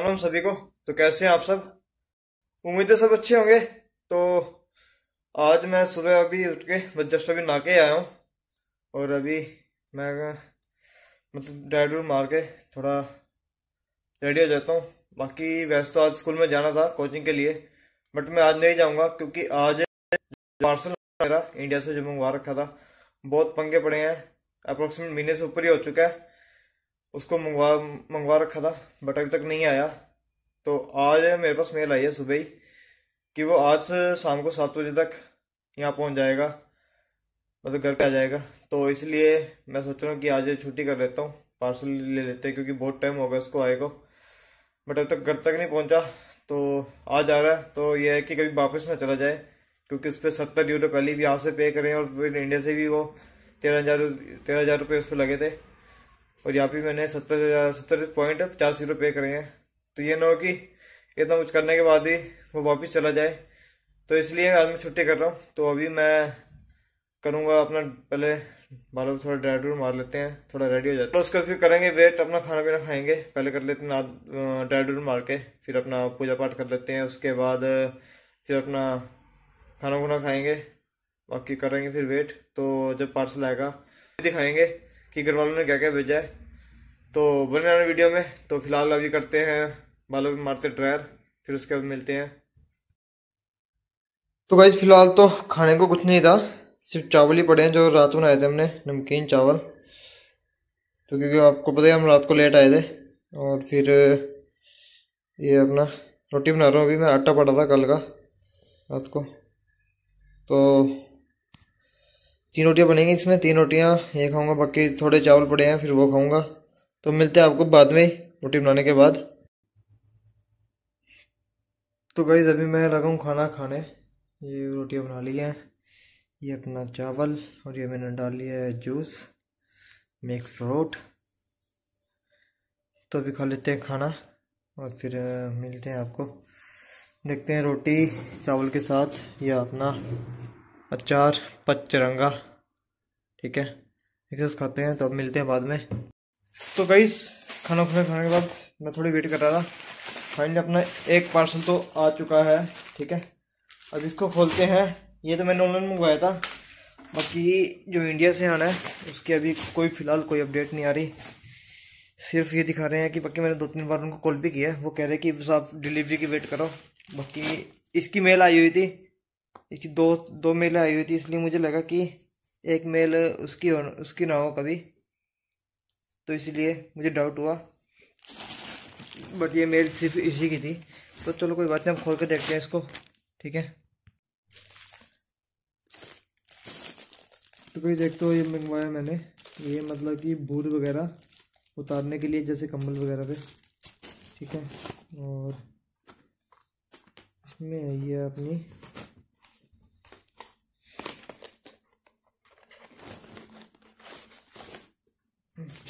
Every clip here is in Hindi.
सभी को तो कैसे हैं आप सब उम्मीद है सब अच्छे होंगे तो आज मैं सुबह अभी उठ के जस्ट अभी नहा के आया हूँ और अभी मैं मतलब डैड रूम मार के थोड़ा रेडी हो जाता हूँ बाकी वैसे तो आज स्कूल में जाना था कोचिंग के लिए बट मैं आज नहीं जाऊँगा क्योंकि आज पार्सल मेरा इंडिया से जो मंगवा रखा था बहुत पंगे पड़े हैं अप्रोक्सीमेट महीने से ऊपर ही हो चुका है उसको मंगवा मंगवा रखा था बट अभी तक नहीं आया तो आज मेरे पास मेल आई है सुबह ही कि वो आज शाम को सात बजे तक यहाँ पहुँच जाएगा मतलब घर पे आ जाएगा तो इसलिए मैं सोच रहा हूँ कि आज छुट्टी कर लेता हूँ पार्सल ले लेते हैं क्योंकि बहुत टाइम हो गया उसको आए को बट अभी तक घर तक नहीं पहुँचा तो आज आ रहा है तो यह है कि कभी वापस ना चला जाए क्योंकि उस पर सत्तर यूरो पहले भी यहाँ से पे करें और फिर इंडिया से भी वो तेरह हज़ार तेरह हज़ार रुपये उस पर लगे थे और यहाँ पे मैंने सत्तर सत्तर पॉइंट पचासी रुपये पे करे हैं तो ये ना हो कि इतना कुछ करने के बाद ही वो वापस चला जाए तो इसलिए आज मैं छुट्टी कर रहा हूँ तो अभी मैं करूँगा अपना पहले बालों थोड़ा ड्राई ड्रू मार लेते हैं थोड़ा रेडी हो जाता है उसके फिर करेंगे वेट अपना खाना पीना खाएंगे पहले कर लेते हैं ड्राई ड्रू मार के फिर अपना पूजा पाठ कर लेते हैं उसके बाद फिर अपना खाना वाना खाएंगे बाकी करेंगे फिर वेट तो जब पार्सल आएगा दिखाएंगे कि घर वालों ने क्या क्या भेजा है तो बने रहना वीडियो में तो फिलहाल अभी करते हैं बालों में मारते ड्रायर फिर उसके बाद मिलते हैं तो भाई फिलहाल तो खाने को कुछ नहीं था सिर्फ चावल ही पड़े हैं जो रात में आए थे हमने नमकीन चावल तो क्योंकि आपको पता है हम रात को लेट आए थे और फिर ये अपना रोटी बना रहा हूँ अभी मैं आटा पड़ा था कल का रात को तो तीन रोटियाँ बनेंगी इसमें तीन रोटियाँ ये खाऊंगा बाकी थोड़े चावल पड़े हैं फिर वो खाऊंगा तो मिलते हैं आपको बाद में रोटी बनाने के बाद तो गई अभी मैं लगा हूँ खाना खाने ये रोटियाँ बना ली हैं ये अपना चावल और ये मैंने डाल लिया है जूस मिक्स फ्रूट तो अभी खा लेते हैं खाना और फिर मिलते हैं आपको देखते हैं रोटी चावल के साथ या अपना अचार पचरंगा ठीक है एक खाते हैं तो अब मिलते हैं बाद में तो गई खाना खुना खाने के बाद मैं थोड़ी वेट कर रहा था फाइनली अपना एक पार्सल तो आ चुका है ठीक है अब इसको खोलते हैं ये तो मैंने ऑनलाइन मंगवाया था बाकी जो इंडिया से आना है उसकी अभी कोई फ़िलहाल कोई अपडेट नहीं आ रही सिर्फ ये दिखा रहे हैं कि बाकी मैंने दो तीन बार उनको कॉल भी किया है वो कह रहे हैं कि आप डिलीवरी की वेट करो बाकी इसकी मेल आई हुई थी क्योंकि दो दो मेल आई हुई थी इसलिए मुझे लगा कि एक मेल उसकी हो, उसकी ना हो कभी तो इसलिए मुझे डाउट हुआ बट ये मेल सिर्फ इसी की थी तो चलो कोई बात नहीं हम खोल के देखते हैं इसको ठीक है तो भाई देखते हो ये मंगवाया मैंने ये मतलब कि बूथ वगैरह उतारने के लिए जैसे कंबल वगैरह पे ठीक है और इसमें आई है अपनी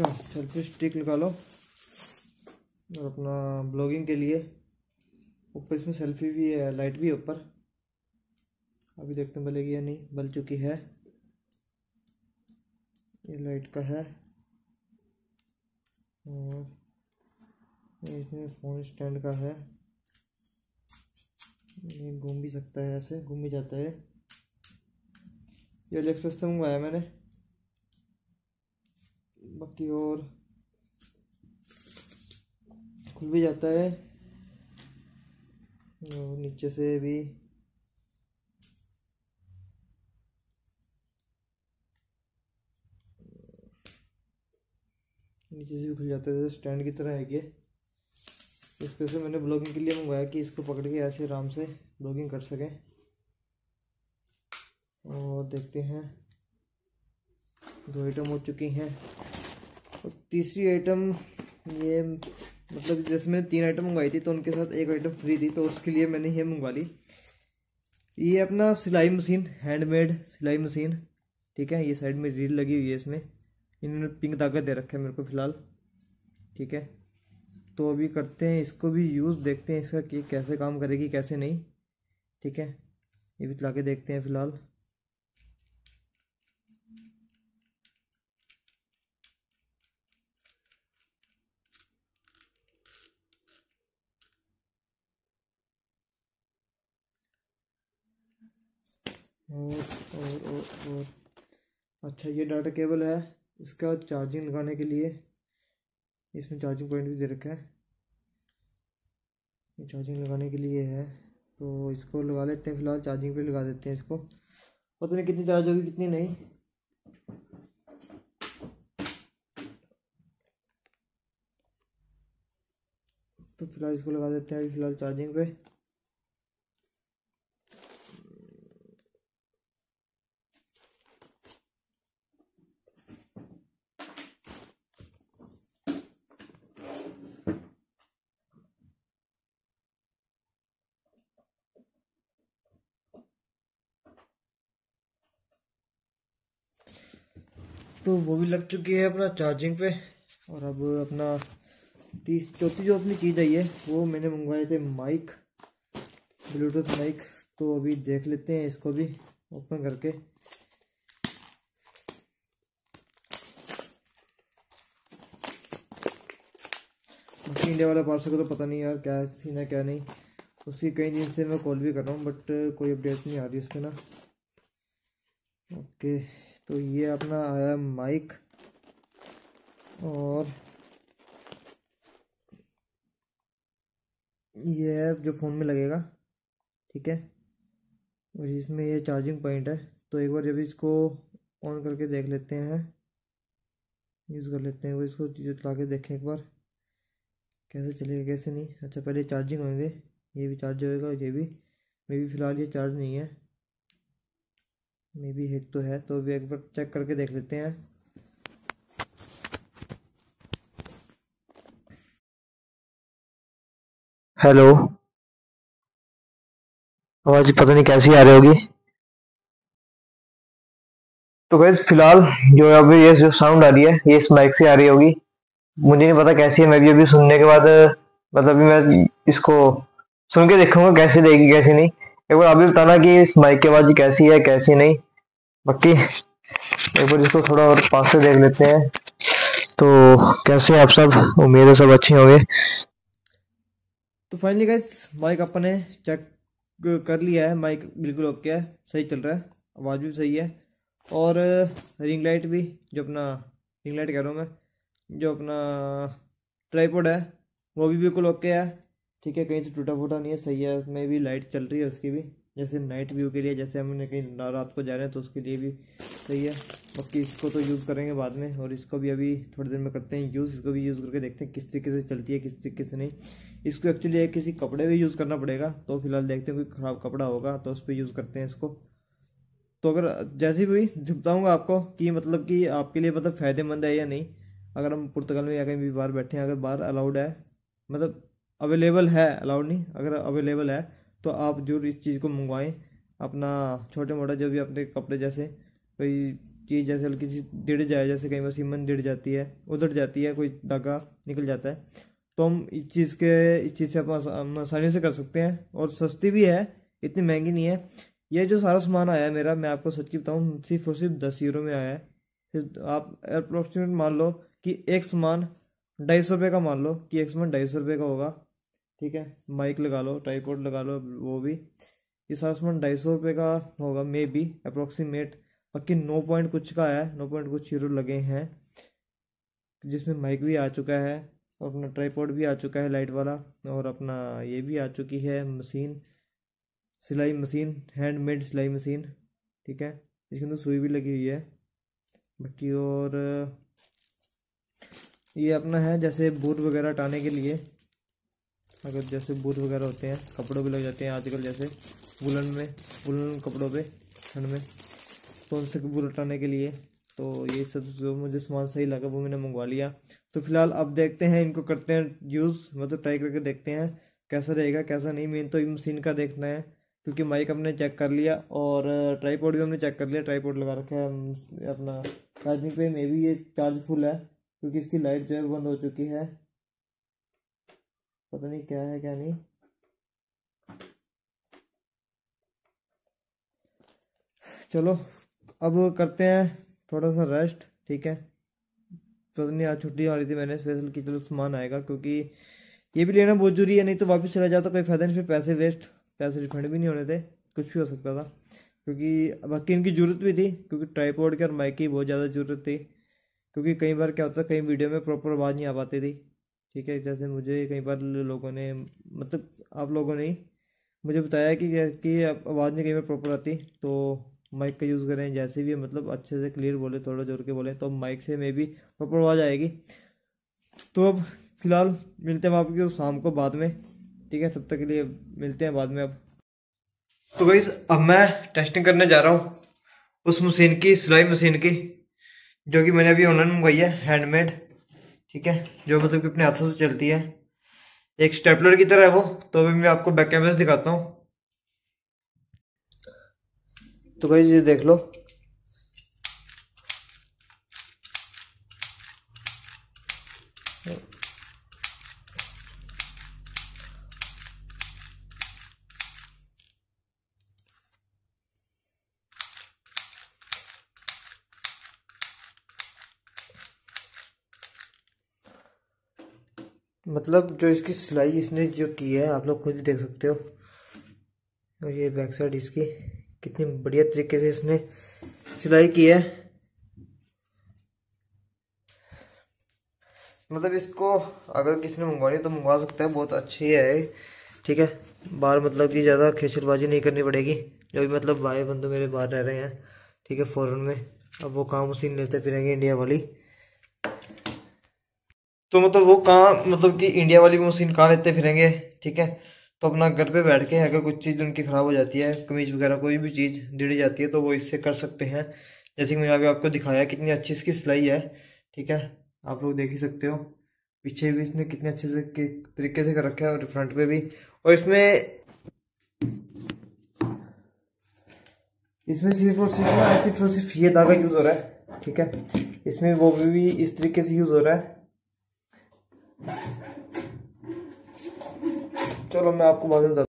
अच्छा सेल्फी स्टिक निकालो और अपना ब्लॉगिंग के लिए ऊपर इसमें सेल्फी भी है लाइट भी है ऊपर अभी देखते हैं बलेगी या नहीं बल चुकी है ये लाइट का है और इसमें फ़ोन स्टैंड का है ये घूम भी सकता है ऐसे घूम भी जाता है ये एक्सप्रेस से मंगवाया मैंने बाकी और खुल भी जाता है और नीचे से भी नीचे से भी खुल जाता है स्टैंड की तरह है कि इस पर से मैंने ब्लॉगिंग के लिए मंगवाया कि इसको पकड़ के ऐसे आराम से ब्लॉगिंग कर सकें और देखते हैं दो आइटम हो चुकी हैं और तीसरी आइटम ये मतलब जैसे मैंने तीन आइटम मंगवाई थी तो उनके साथ एक आइटम फ्री थी तो उसके लिए मैंने ये मंगवा ली ये अपना सिलाई मशीन हैंडमेड सिलाई मशीन ठीक है ये साइड में रील लगी हुई है इसमें इन्होंने पिंक धागा दे रखा है मेरे को फिलहाल ठीक है तो अभी करते हैं इसको भी यूज़ देखते हैं इसका कि कैसे काम करेगी कैसे नहीं ठीक है ये भी चला के देखते हैं फिलहाल और और और और अच्छा ये डाटा केबल है इसका चार्जिंग लगाने के लिए इसमें चार्जिंग पॉइंट भी दे रखा है ये चार्जिंग लगाने के लिए है तो इसको लगा लेते हैं फिलहाल चार्जिंग पे लगा देते हैं इसको पता नहीं कितनी चार्ज होगी कितनी नहीं तो फिलहाल इसको लगा देते हैं अभी फिलहाल चार्जिंग पे तो वो भी लग चुकी है अपना चार्जिंग पे और अब अपना तीस चौथी जो अपनी चीज़ आई है वो मैंने मंगवाए थे माइक ब्लूटूथ माइक तो अभी देख लेते हैं इसको भी ओपन करके इंडिया वाला पार्सल का तो पता नहीं यार क्या सीन है क्या नहीं उसकी कई दिन से मैं कॉल भी कर रहा हूँ बट कोई अपडेट नहीं आ रही उस पर ना ओके तो ये अपना आया माइक और ये है जो फ़ोन में लगेगा ठीक है और इसमें ये चार्जिंग पॉइंट है तो एक बार जब इसको ऑन करके देख लेते हैं यूज़ कर लेते हैं इसको चला के देखें एक बार कैसे चलेगा कैसे नहीं अच्छा पहले चार्जिंग होंगे ये भी चार्ज होएगा ये भी मे भी फ़िलहाल ये चार्ज नहीं है मे बी हिट तो है तो अभी एक बार चेक करके देख लेते हैं हेलो आवाज पता नहीं कैसी आ रही होगी तो गैस फिलहाल जो अभी ये जो साउंड आ रही है ये इस माइक से आ रही होगी मुझे नहीं पता कैसी है मैं भी अभी सुनने के बाद मतलब मैं इसको सुन के देखूंगा कैसी देगी कैसी नहीं एक बार आप भी बताना कि इस माइक की आवाज कैसी है कैसी नहीं बाकी एक बार इसको थोड़ा और पास से देख लेते हैं तो कैसे आप सब उम्मीद है सब अच्छे होंगे तो फाइनली गाइस माइक अपन ने चेक कर लिया है माइक बिल्कुल ओके है सही चल रहा है आवाज़ भी सही है और रिंग लाइट भी जो अपना रिंग लाइट कह रहा हूँ मैं जो अपना ट्राईपोड है वो भी बिल्कुल ओके है ठीक है कहीं से टूटा फूटा नहीं है सही है उसमें भी लाइट चल रही है उसकी भी जैसे नाइट व्यू के लिए जैसे हमने कहीं रात को जा रहे हैं तो उसके लिए भी सही है बाकी इसको तो यूज़ करेंगे बाद में और इसको भी अभी थोड़ी देर में करते हैं यूज़ इसको भी यूज़ करके देखते हैं किस तरीके से चलती है किस तरीके से नहीं इसको एक्चुअली किसी कपड़े भी यूज़ करना पड़ेगा तो फिलहाल देखते हैं कोई ख़राब कपड़ा होगा तो उस पर यूज़ करते हैं इसको तो अगर जैसे भी बताऊँगा आपको कि मतलब कि आपके लिए मतलब फ़ायदेमंद है या नहीं अगर हम पुर्तगाल में या कहीं भी बाहर बैठे हैं अगर बाहर अलाउड है मतलब अवेलेबल है अलाउड नहीं अगर अवेलेबल है तो आप जरूर इस चीज़ को मंगवाएं अपना छोटे मोटा जो भी अपने कपड़े जैसे कोई चीज़ जैसे हल्की सी डिड़ जाए जैसे कहीं बस सीमन डिड़ जाती है उधर जाती है कोई धागा निकल जाता है तो हम इस चीज़ के इस चीज़ से आप आसानी से कर सकते हैं और सस्ती भी है इतनी महंगी नहीं है यह जो सारा सामान आया है मेरा मैं आपको सच्ची बताऊँ सिर्फ और सिर्फ दस यूरो में आया है सिर्फ आप अप्रोक्सीमेट मान लो कि एक सामान ढाई सौ रुपये का मान लो कि एक सामान ढाई सौ रुपये का होगा ठीक है माइक लगा लो ट्राईपोर्ट लगा लो वो भी ये सारा सामान ढाई सौ रुपये का होगा मे बी अप्रोक्सीमेट बाकी नौ पॉइंट कुछ का है नौ पॉइंट कुछ हीरो लगे हैं जिसमें माइक भी आ चुका है और अपना ट्राईपोर्ट भी आ चुका है लाइट वाला और अपना ये भी आ चुकी है मशीन सिलाई मशीन हैंडमेड सिलाई मशीन ठीक है इसके अंदर सुई भी लगी हुई है बाकी और ये अपना है जैसे बूट वगैरह टाने के लिए अगर जैसे बूट वगैरह होते हैं कपड़ों पे लग जाते हैं आजकल जैसे बुलन में बुलन कपड़ों पे ठंड में तो उनसे कपूर हटाने के लिए तो ये सब जो मुझे सामान सही लगा वो मैंने मंगवा लिया तो फिलहाल अब देखते हैं इनको करते हैं यूज़ मतलब ट्राई करके देखते हैं कैसा रहेगा कैसा नहीं मेन तो मशीन का देखना है क्योंकि माइक हमने चेक कर लिया और ट्राईपोर्ड uh, भी हमने चेक कर लिया ट्राईपोर्ड लगा रखा है अपना चार्जिंग पे मे भी ये चार्ज फुल है क्योंकि इसकी लाइट जो है बंद हो चुकी है पता नहीं क्या है क्या नहीं चलो अब करते हैं थोड़ा सा रेस्ट ठीक है पता तो नहीं आज छुट्टी आ रही थी मैंने स्पेशल की चलो सामान आएगा क्योंकि ये भी लेना बहुत जरूरी है नहीं तो वापस चला जाता कोई फ़ायदा नहीं फिर पैसे वेस्ट पैसे रिफंड भी नहीं होने थे कुछ भी हो सकता था क्योंकि बाकी इनकी ज़रूरत भी थी क्योंकि ट्राईपोर्ड की और माइक की बहुत ज़्यादा ज़रूरत थी क्योंकि कई बार क्या होता कई वीडियो में प्रॉपर आवाज़ नहीं आ पाती थी ठीक है जैसे मुझे कई बार लोगों ने मतलब आप लोगों ने मुझे बताया कि कि आवाज़ नहीं कहीं बार प्रॉपर आती तो माइक का यूज़ करें जैसे भी मतलब अच्छे से क्लियर बोले थोड़ा जोर के बोले तो माइक से मे भी प्रॉपर आवाज़ आएगी तो अब फिलहाल मिलते हैं आपके शाम को बाद में ठीक है तब तक के लिए मिलते हैं बाद में अब तो भाई अब मैं टेस्टिंग करने जा रहा हूँ उस मशीन की सिलाई मशीन की जो कि मैंने अभी ऑनलाइन मंगवाई है हैंडमेड ठीक है जो मतलब कि अपने हाथों से चलती है एक स्टेपलर की तरह है वो तो अभी मैं आपको बैक कैमरे से दिखाता हूँ तो भाई ये देख लो मतलब जो इसकी सिलाई इसने जो की है आप लोग खुद ही देख सकते हो और ये बैक साइड इसकी कितनी बढ़िया तरीके से इसने सिलाई की है मतलब इसको अगर किसी ने मंगवानी तो मंगवा सकता है बहुत अच्छी है ठीक है बाहर मतलब कि ज़्यादा खेचलबाजी नहीं करनी पड़ेगी जो भी मतलब भाई बंधु मेरे बाहर रह रहे हैं ठीक है फ़ॉरन में अब वो काम उसी लेते फिरेंगे इंडिया वाली तो मतलब वो कहाँ मतलब कि इंडिया वाली मशीन कहाँ लेते फिरेंगे ठीक है तो अपना घर पे बैठ के अगर कुछ चीज़ उनकी ख़राब हो जाती है कमीज वगैरह कोई भी चीज़ डिड़ी जाती है तो वो इससे कर सकते हैं जैसे कि मैंने अभी आपको दिखाया कितनी अच्छी इसकी सिलाई है ठीक है आप लोग देख ही सकते हो पीछे भी इसने कितने अच्छे से तरीके से कर रखा है और फ्रंट पे भी और इसमें इसमें सिर्फ और सिर्फ सिर्फ और सिर्फ ये धागा यूज़ हो रहा है ठीक है इसमें वो भी इस तरीके से यूज़ हो रहा है चलो मैं आपको बाद में बता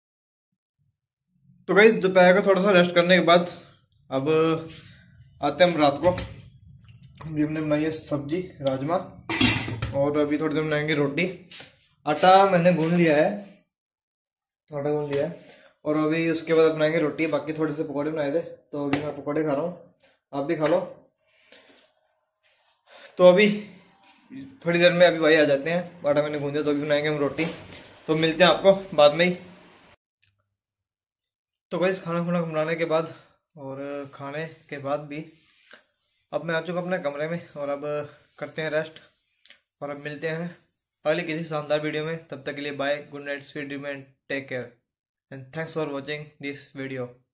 तो भाई दोपहर का थोड़ा सा रेस्ट करने के बाद अब uh, आते हैं हम रात को अभी हमने बनाई है सब्जी राजमा और अभी थोड़ी देर बनाएंगे रोटी आटा मैंने गून लिया है आटा गून लिया है और अभी उसके बाद बनाएंगे रोटी बाकी थोड़े से पकौड़े बनाए थे तो अभी मैं पकौड़े खा रहा हूँ आप भी खा लो तो अभी थोड़ी देर में अभी भाई आ जाते हैं बाटा मैंने गूंजा तो अभी बनाएंगे हम रोटी तो मिलते हैं आपको बाद में ही तो भाई खाना खुना बनाने के बाद और खाने के बाद भी अब मैं आ चुका अपने कमरे में और अब करते हैं रेस्ट और अब मिलते हैं अगले किसी शानदार वीडियो में तब तक के लिए bye good night sweet dream and take care and thanks for watching this video